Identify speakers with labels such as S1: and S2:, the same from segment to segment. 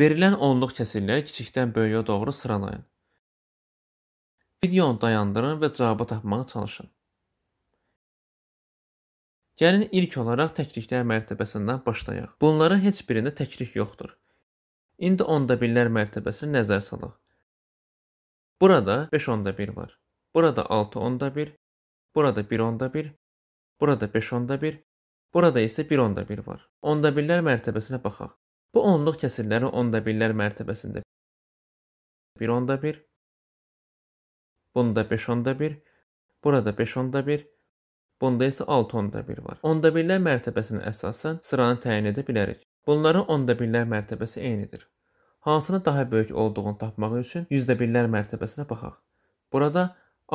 S1: Verilən onluq kəsimləri kiçikdən böyüyə doğru sıralayın. Videonu dayandırın və cavabı tapmağa çalışın. Gəlin ilk olaraq təkliklər mərtəbəsindən başlayaq. Bunların heç birində təklik yoxdur. İndi onda birlər mərtəbəsini nəzər salaq. Burada 5 onda 1 var. Burada 6 onda 1, burada 1 onda 1, burada 5 onda 1, burada isə 1 onda 1 var. Onda birlər mərtəbəsinə baxaq. Bu onluq kəsirləri ondabirlər mərtəbəsində bir onda bir, bunda beş onda bir, burada beş onda bir, bunda isə altı onda bir var. Ondabirlər mərtəbəsinə əsasən sıranı təyin edə bilərik. Bunların ondabirlər mərtəbəsi eynidir. Hansının daha böyük olduğunu tapmaq üçün yüzdə birlər mərtəbəsinə baxaq. Burada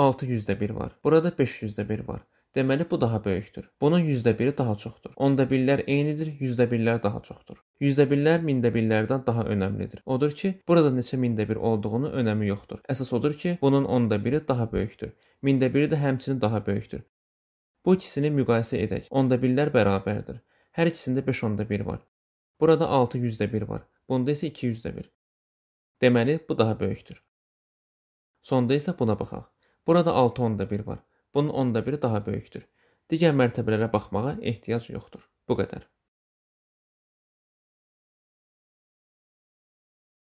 S1: 6 yüzdə 1 var. Burada 5 yüzdə 1 var. Deməli bu daha böyükdür. Bunun yüzdə biri daha çoxdur. Onda birlər eynidir, yüzdə birlər daha çoxdur. Yüzdə billər mində billərdən daha önəmlidir. Odur ki, burada neçə mində bir olduğunu önəmi yoxdur. Əsas odur ki, bunun onda biri daha böyükdür. Mində biri də həmçinin daha böyükdür. Bu ikisini müqayisə edək. Onda billər bərabərdir. Hər ikisində 5 onda 1 var. Burada 6 yüzdə 1 var. Bunda isə 2 yüzdə 1. Deməli, bu daha böyükdür. Sonda isə buna baxaq. Burada 6 onda 1 var. Bunun onda biri daha böyükdür. Digər mərtəbələrə baxmağa ehtiyac yoxdur. Bu qədər.